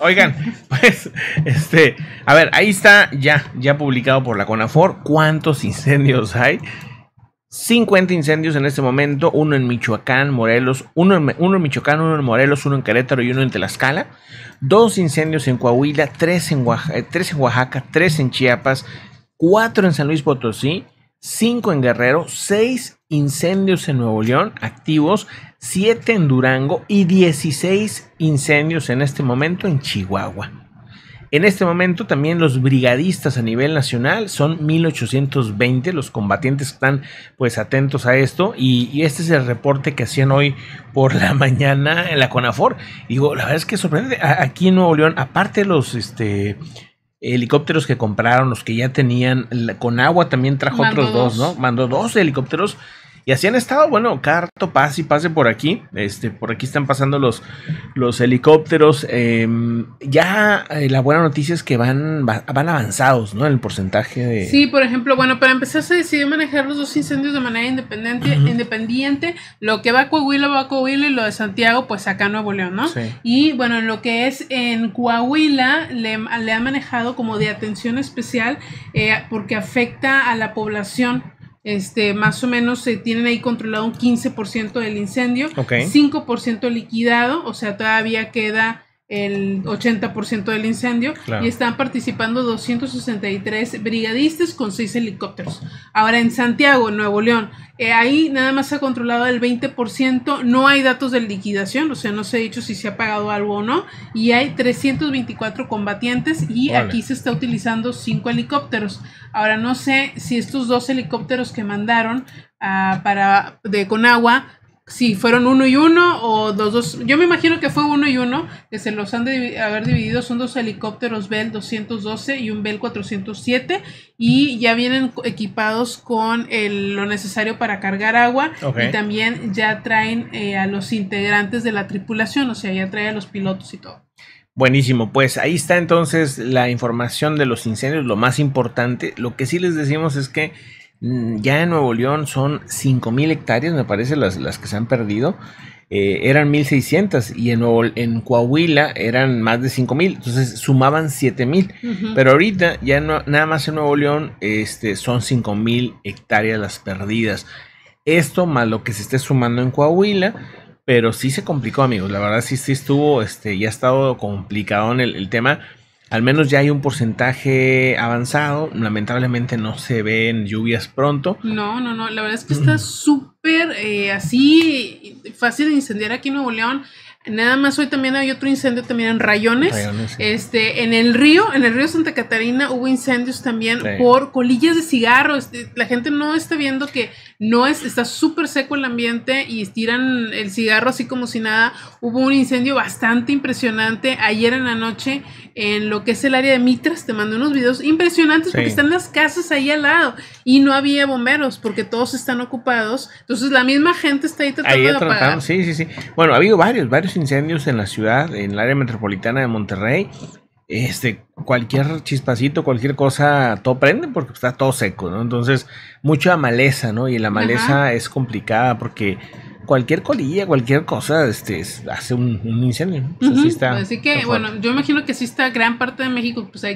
Oigan, pues, este, a ver, ahí está ya, ya publicado por la CONAFOR cuántos incendios hay. 50 incendios en este momento, uno en Michoacán, Morelos, uno en, uno Michoacán, uno en Morelos, uno en Querétaro y uno en Tlaxcala. Dos incendios en Coahuila, tres en, eh, tres en, Oaxaca, tres en Chiapas, cuatro en San Luis Potosí, cinco en Guerrero, seis incendios en Nuevo León activos, 7 en Durango y 16 incendios en este momento en Chihuahua. En este momento también los brigadistas a nivel nacional son 1820, los combatientes están pues atentos a esto y, este es el reporte que hacían hoy por la mañana en la CONAFOR. Digo, la verdad es que sorprende, aquí en Nuevo León, aparte de los este, helicópteros que compraron, los que ya tenían, con agua también trajo otros dos, ¿no? Mandó dos helicópteros y así han estado, bueno, Carto, pase y pase por aquí. Este, por aquí están pasando los, los helicópteros. Em, ya eh, la buena noticia es que van, van avanzados, ¿no? En el porcentaje de. Sí, por ejemplo, bueno, para empezar se decidió manejar los dos incendios de manera independiente, independiente. Lo que va a Coahuila va a Coahuila y lo de Santiago, pues acá Nuevo León, ¿no? Y bueno, lo que es en Coahuila le, le ha manejado como de atención especial eh, porque afecta a la población este, más o menos se tienen ahí controlado un 15% del incendio, 5% liquidado, o sea, todavía queda el 80% del incendio y están participando 263 brigadistas con 6 helicópteros. Ahora en Santiago, Nuevo León, eh, ahí nada más se ha controlado el 20%, no hay datos de liquidación, o sea, no se ha dicho si se ha pagado algo o no, y hay 324 combatientes y aquí se está utilizando 5 helicópteros. Ahora no sé si estos dos helicópteros que mandaron ah, para, de agua si fueron uno y uno o dos, dos. Yo me imagino que fue uno y uno, que se los han de haber dividido. Son dos helicópteros Bell 212 y un Bell 407. Y ya vienen equipados con lo necesario para cargar agua. Y también ya traen eh, a los integrantes de la tripulación, o sea, ya traen a los pilotos y todo. Buenísimo, pues ahí está entonces la información de los incendios, lo más importante. Lo que sí les decimos es que Mm, ya en Nuevo León son 5.000 hectáreas, me parece, las, las que se han perdido. Eh, eran 1.600 y en, en Coahuila eran más de 5.000, entonces sumaban 7.000. Pero ahorita ya nada más en Nuevo León este, son 5.000 hectáreas las perdidas. Esto más lo que se esté sumando en Coahuila, pero sí se complicó, amigos. La verdad sí, sí estuvo, este, ya ha estado complicado en el, el tema. Al menos ya hay un porcentaje avanzado. Lamentablemente no se ven lluvias pronto. No, no, no. La verdad es que está súper eh, así fácil de incendiar aquí en Nuevo León. Nada más hoy también hay otro incendio también en Rayones. Este, en el río, en el río Santa Catarina hubo incendios también por colillas de cigarros. Este, la gente no está viendo que no es, está súper seco el ambiente y tiran el cigarro así como si nada. Hubo un incendio bastante impresionante ayer en la noche en lo que es el área de Mitras. Te mandé unos videos impresionantes porque están las casas ahí al lado y no había bomberos porque todos están ocupados. Entonces la misma gente está ahí tratando de Sí, sí, sí. Bueno, ha habido varios, varios incendios en la ciudad, en el área metropolitana de Monterrey. Este, cualquier chispacito, cualquier cosa, todo prende porque está todo seco, ¿no? Entonces, mucha maleza, ¿no? Y la maleza es complicada porque cualquier colilla, cualquier cosa, este, hace un, incendio. Así que, bueno, yo imagino que sí está gran parte de México, pues hay